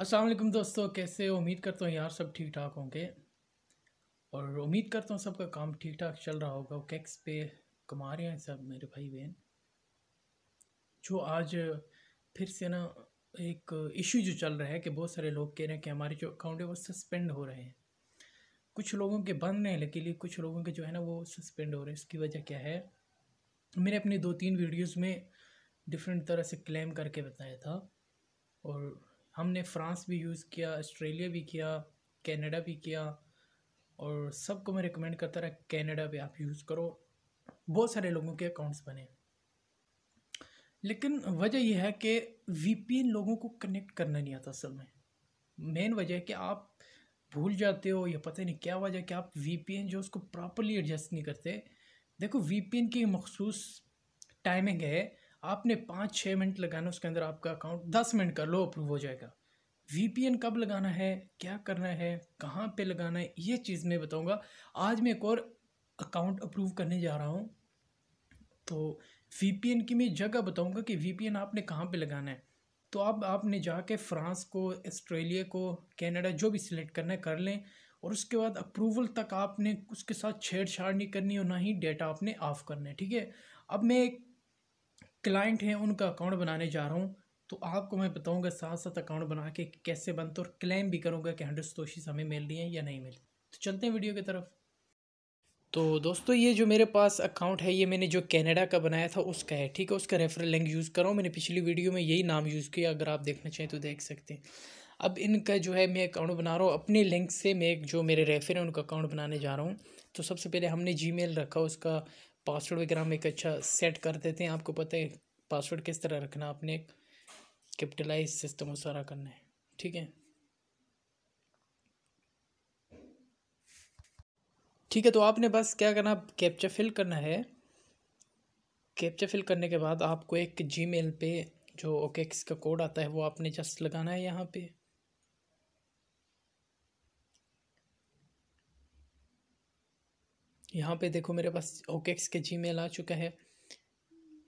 असलम दोस्तों कैसे उम्मीद करता हूँ यार सब ठीक ठाक होंगे और उम्मीद करता हूँ सबका काम ठीक ठाक चल रहा होगा कैक्स पे कमा रहे हैं सब मेरे भाई बहन जो आज फिर से ना एक इशू जो चल रहा है कि बहुत सारे लोग कह रहे हैं कि हमारे जो अकाउंट है वो सस्पेंड हो रहे हैं कुछ लोगों के बंद नहीं लेकिन कुछ लोगों के जो है ना वो सस्पेंड हो रहे हैं इसकी वजह क्या है मैंने अपने दो तीन वीडियोज़ में डिफरेंट तरह से क्लेम करके बताया था और हमने फ्रांस भी यूज़ किया ऑस्ट्रेलिया भी किया कनाडा भी किया और सबको मैं रिकमेंड करता रहा कनाडा भी आप यूज़ करो बहुत सारे लोगों के अकाउंट्स बने लेकिन वजह यह है कि वी लोगों को कनेक्ट करना नहीं आता असल में मेन वजह है कि आप भूल जाते हो या पता नहीं क्या वजह कि आप वी जो उसको प्रॉपरली एडजस्ट नहीं करते देखो वी की मखसूस टाइमिंग है आपने पाँच छः मिनट लगाना उसके अंदर आपका अकाउंट दस मिनट कर लो अप्रूव हो जाएगा वी कब लगाना है क्या करना है कहाँ पे लगाना है ये चीज़ मैं बताऊँगा आज मैं एक और अकाउंट अप्रूव करने जा रहा हूँ तो वी की मैं जगह बताऊँगा कि वी आपने कहाँ पर लगाना है तो आप आपने जाके फ्रांस को ऑस्ट्रेलिया को कनाडा जो भी सिलेक्ट करना है कर लें और उसके बाद अप्रूवल तक आपने उसके साथ छेड़छाड़ नहीं करनी और ना ही डेटा आपने ऑफ़ करना है ठीक है अब मैं एक क्लाइंट हैं उनका अकाउंट बनाने जा रहा हूँ तो आपको मैं बताऊँगा साथ साथ अकाउंट बना के कैसे बनते और क्लेम भी करूँगा कि हंड्रेड तोशीस हमें मिल रही हैं या नहीं मिली तो चलते हैं वीडियो की तरफ तो दोस्तों ये जो मेरे पास अकाउंट है ये मैंने जो कनाडा का बनाया था उसका है ठीक है उसका रेफरल लिंक यूज़ कर रहा हूँ मैंने पिछली वीडियो में यही नाम यूज़ किया अगर आप देखना चाहें तो देख सकते हैं अब इनका जो है मैं अकाउंट बना रहा हूँ अपने लिंक से मैं जो मेरे रेफर हैं उनका अकाउंट बनाने जा रहा हूँ तो सबसे पहले हमने जी रखा उसका पासवर्ड वगैरह हम एक अच्छा सेट कर देते हैं आपको पता है पासवर्ड किस तरह रखना आपने कैपिटलाइज सिस्टम सारा करना है ठीक है ठीक है तो आपने बस क्या करना कैप्चा फिल करना है कैप्चा फिल करने के बाद आपको एक जीमेल पे जो ओके का कोड आता है वो आपने जस्ट लगाना है यहाँ पे यहाँ पे देखो मेरे पास ओकेक्स के जी आ चुका है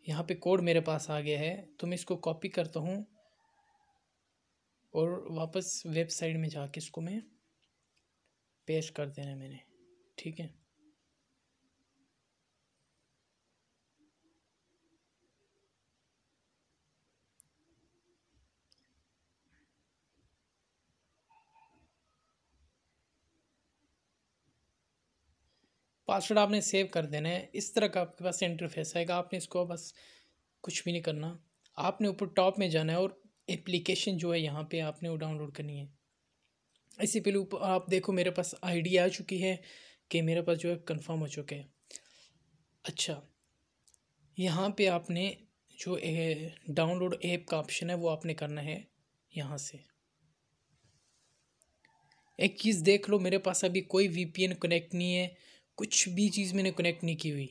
यहाँ पे कोड मेरे पास आ गया है तो मैं इसको कॉपी करता हूँ और वापस वेबसाइट में जाके इसको मैं पेश कर देना मैंने ठीक है पासवर्ड आपने सेव कर देना है इस तरह का आपके पास इंटरफेस आएगा आपने इसको बस कुछ भी नहीं करना आपने ऊपर टॉप में जाना है और एप्लीकेशन जो है यहाँ पे आपने वो डाउनलोड करनी है इसी पहले ऊपर आप देखो मेरे पास आईडी आ चुकी है कि मेरे पास जो है कंफर्म हो चुके हैं अच्छा यहाँ पे आपने जो डाउनलोड ऐप का ऑप्शन है वो आपने करना है यहाँ से एक चीज़ देख लो मेरे पास अभी कोई वीपीएन कनेक्ट नहीं है कुछ भी चीज़ मैंने कनेक्ट नहीं की हुई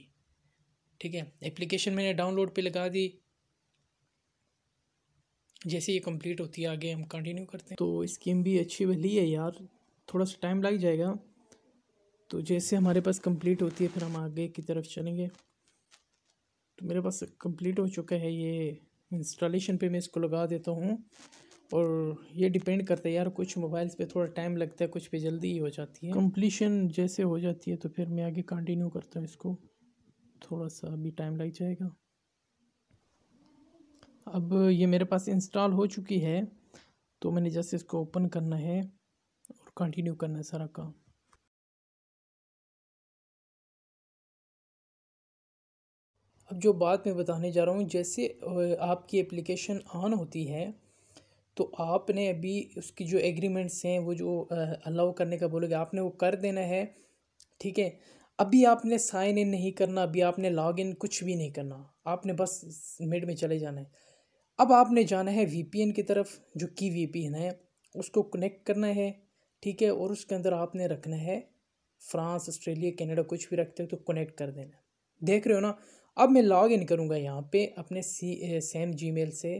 ठीक है एप्लीकेशन मैंने डाउनलोड पे लगा दी जैसे ये कंप्लीट होती है आगे हम कंटिन्यू करते हैं तो स्कीम भी अच्छी भली है यार थोड़ा सा टाइम लग जाएगा तो जैसे हमारे पास कंप्लीट होती है फिर हम आगे की तरफ चलेंगे तो मेरे पास कंप्लीट हो चुका है ये इंस्टॉलेशन पे मैं इसको लगा देता हूँ और ये डिपेंड करता है यार कुछ मोबाइल्स पे थोड़ा टाइम लगता है कुछ पे जल्दी ही हो जाती है कंप्लीशन जैसे हो जाती है तो फिर मैं आगे कंटिन्यू करता हूँ इसको थोड़ा सा अभी टाइम लग जाएगा अब ये मेरे पास इंस्टॉल हो चुकी है तो मैंने जैसे इसको ओपन करना है और कंटिन्यू करना है सारा काम अब जो बात मैं बताने जा रहा हूँ जैसे आपकी एप्लीकेशन ऑन होती है तो आपने अभी उसकी जो एग्रीमेंट्स हैं वो जो अलाउ करने का बोलोगे आपने वो कर देना है ठीक है अभी आपने साइन इन नहीं करना अभी आपने लॉग इन कुछ भी नहीं करना आपने बस मिड में चले जाना है अब आपने जाना है वी की तरफ जो की वी है उसको कनेक्ट करना है ठीक है और उसके अंदर आपने रखना है फ्रांस ऑस्ट्रेलिया कनाडा कुछ भी रखते हो तो कनेक्ट कर देना देख रहे हो ना अब मैं लॉग इन करूँगा यहाँ पे अपने सी सेम जी से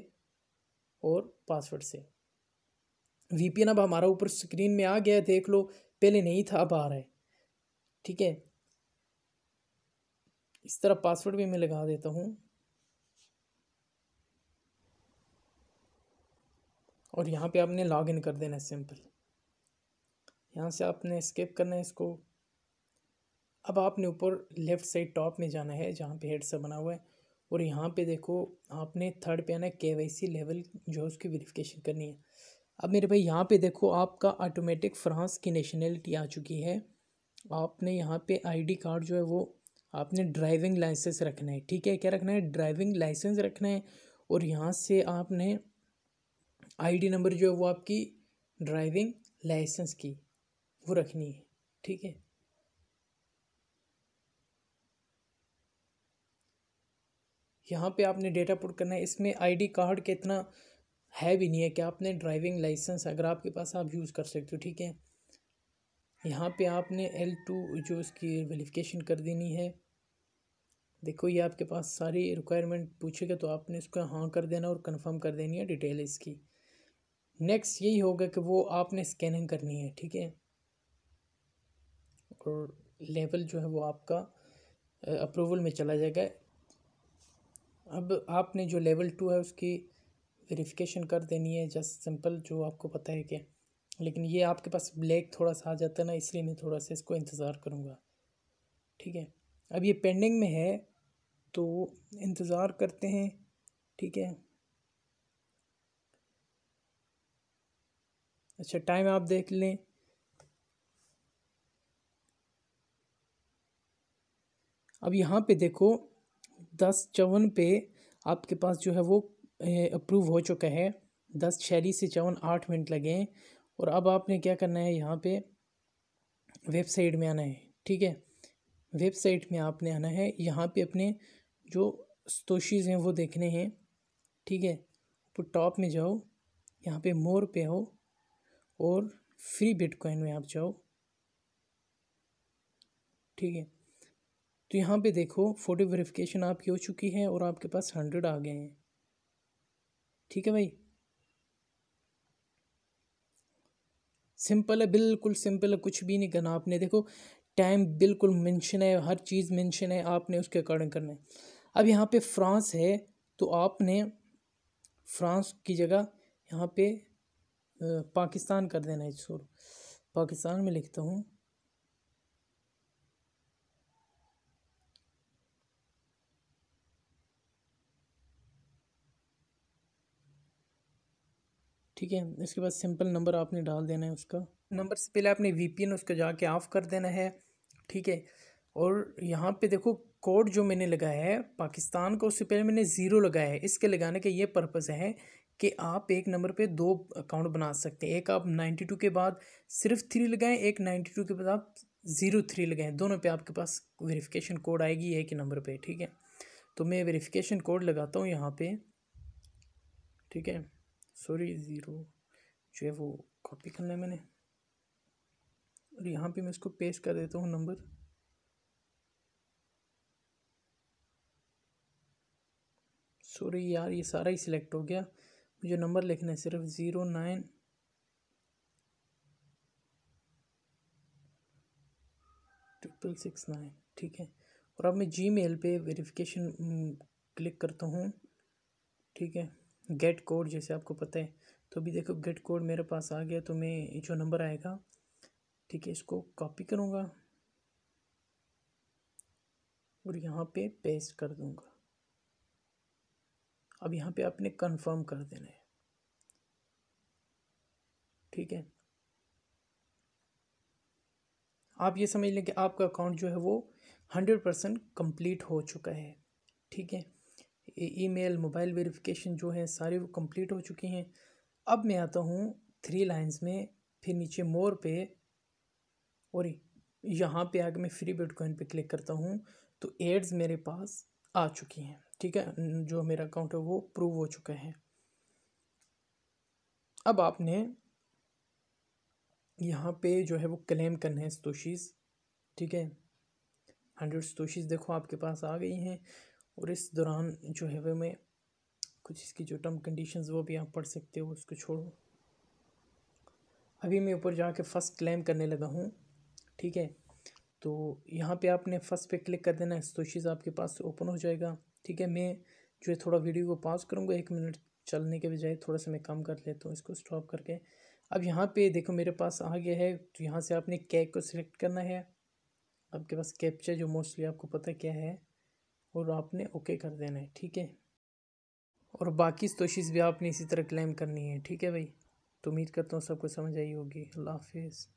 और पासवर्ड से वी अब हमारा ऊपर स्क्रीन में आ गया है देख लो पहले नहीं था अब आ रहा है ठीक है इस तरह पासवर्ड भी मैं लगा देता हूँ और यहाँ पे आपने लॉग इन कर देना है सिंपल यहाँ से आपने स्केप करना है इसको अब आपने ऊपर लेफ़्ट साइड टॉप में जाना है जहाँ पे हेड सा बना हुआ है और यहाँ पे देखो आपने थर्ड पे आना के वाई सी लेवल जो है उसकी वेरिफिकेशन करनी है अब मेरे भाई यहाँ पे देखो आपका ऑटोमेटिक फ्रांस की नेशनलिटी आ चुकी है आपने यहाँ पे आईडी कार्ड जो है वो आपने ड्राइविंग लाइसेंस रखना है ठीक है क्या रखना है ड्राइविंग लाइसेंस रखना है और यहाँ से आपने आई नंबर जो है वो आपकी ड्राइविंग लाइसेंस की वो रखनी है ठीक है यहाँ पे आपने डेटा पुट करना है इसमें आईडी कार्ड के इतना है भी नहीं है कि आपने ड्राइविंग लाइसेंस अगर आपके पास आप यूज़ कर सकते हो ठीक है यहाँ पे आपने एल टू जो इसकी वेरिफिकेशन कर देनी है देखो ये आपके पास सारी रिक्वायरमेंट पूछेगा तो आपने इसको हाँ कर देना और कन्फर्म कर देनी है डिटेल इसकी नेक्स्ट यही होगा कि वो आपने स्कैनिंग करनी है ठीक है और लेवल जो है वो आपका अप्रूवल में चला जाएगा अब आपने जो लेवल टू है उसकी वेरिफिकेशन कर देनी है जस्ट सिंपल जो आपको पता है कि लेकिन ये आपके पास ब्लैक थोड़ा सा आ जाता है ना इसलिए मैं थोड़ा सा इसको इंतज़ार करूँगा ठीक है अब ये पेंडिंग में है तो इंतज़ार करते हैं ठीक है अच्छा टाइम आप देख लें अब यहाँ पे देखो दस चौवन पे आपके पास जो है वो अप्रूव हो चुका है दस छियालीस से चौवन आठ मिनट लगे हैं और अब आपने क्या करना है यहाँ पे वेबसाइट में आना है ठीक है वेबसाइट में आपने आना है यहाँ पे अपने जो स्तोशीज़ हैं वो देखने हैं ठीक है तो टॉप में जाओ यहाँ पे मोर पे हो और फ्री बिटकॉइन में आप जाओ ठीक है तो यहाँ पे देखो फ़ोटो वेरिफिकेशन आपकी हो चुकी है और आपके पास हंड्रेड आ गए हैं ठीक है भाई सिंपल है बिल्कुल सिंपल है कुछ भी नहीं करना आपने देखो टाइम बिल्कुल मेंशन है हर चीज़ मेंशन है आपने उसके अकॉर्डिंग करना है अब यहाँ पे फ्रांस है तो आपने फ्रांस की जगह यहाँ पे पाकिस्तान कर देना है छोड़ पाकिस्तान में लिखता हूँ ठीक है इसके बाद सिंपल नंबर आपने डाल देना है उसका नंबर से पहले आपने वी पी एन उसको जाके ऑफ़ कर देना है ठीक है और यहाँ पे देखो कोड जो मैंने लगाया है पाकिस्तान का उससे पहले मैंने ज़ीरो लगाया है इसके लगाने का ये पर्पज़ है कि आप एक नंबर पे दो अकाउंट बना सकते हैं एक आप नाइन्टी टू के बाद सिर्फ थ्री लगाएं एक नाइन्टी टू के बाद आप ज़ीरो थ्री लगाएं दोनों पे आपके पास वेरिफिकेशन कोड आएगी एक ही नंबर पे ठीक है तो मैं वेरिफिकेशन कोड लगाता हूँ यहाँ पर ठीक है सॉरी ज़ीरो जो है वो कॉपी करना है मैंने और यहाँ पे मैं इसको पेस्ट कर देता हूँ नंबर सॉरी यार ये सारा ही सिलेक्ट हो गया मुझे नंबर लिखना है सिर्फ zero nine triple six nine ठीक है और अब मैं जी मेल पर वेरीफिकेशन क्लिक करता हूँ ठीक है गेट कोड जैसे आपको पता है तो अभी देखो गेट कोड मेरे पास आ गया तो मैं जो नंबर आएगा ठीक है इसको कॉपी करूँगा और यहाँ पे पेस्ट कर दूँगा अब यहाँ पे आपने कंफर्म कर देना है ठीक है आप ये समझ लें कि आपका अकाउंट जो है वो हंड्रेड परसेंट कम्प्लीट हो चुका है ठीक है ईमेल मोबाइल वेरिफिकेशन जो है सारे वो कंप्लीट हो चुकी हैं अब मैं आता हूँ थ्री लाइंस में फिर नीचे मोर पे और यहाँ पे आकर मैं फ्री बिटकॉइन पे क्लिक करता हूँ तो एड्स मेरे पास आ चुकी हैं ठीक है जो मेरा अकाउंट है वो प्रूव हो चुका है अब आपने यहाँ पे जो है वो क्लेम करना है स्तोशीज़ ठीक है हंड्रेड स्तोशीज़ देखो आपके पास आ गई हैं और इस दौरान जो है वह मैं कुछ इसकी जो टर्म कंडीशन वो भी आप पढ़ सकते हो उसको छोड़ो अभी मैं ऊपर जाके फ़र्स्ट क्लेम करने लगा हूँ ठीक है तो यहाँ पे आपने फ़र्स्ट पे क्लिक कर देना है तो चीज़ आपके पास ओपन हो जाएगा ठीक है मैं जो है थोड़ा वीडियो को पास करूँगा एक मिनट चलने के बजाय थोड़ा सा मैं कम कर लेता हूँ इसको स्टॉप करके अब यहाँ पे देखो मेरे पास आ गया है तो यहाँ से आपने कैक को सिलेक्ट करना है आपके पास कैप्चर जो मोस्टली आपको पता क्या है और आपने ओके कर देना है ठीक है और बाकी तोशीज़ भी आपने इसी तरह क्लेम करनी है ठीक है भाई तो उम्मीद करता हूँ सबको समझ आई होगी अल्लाह हाफिज़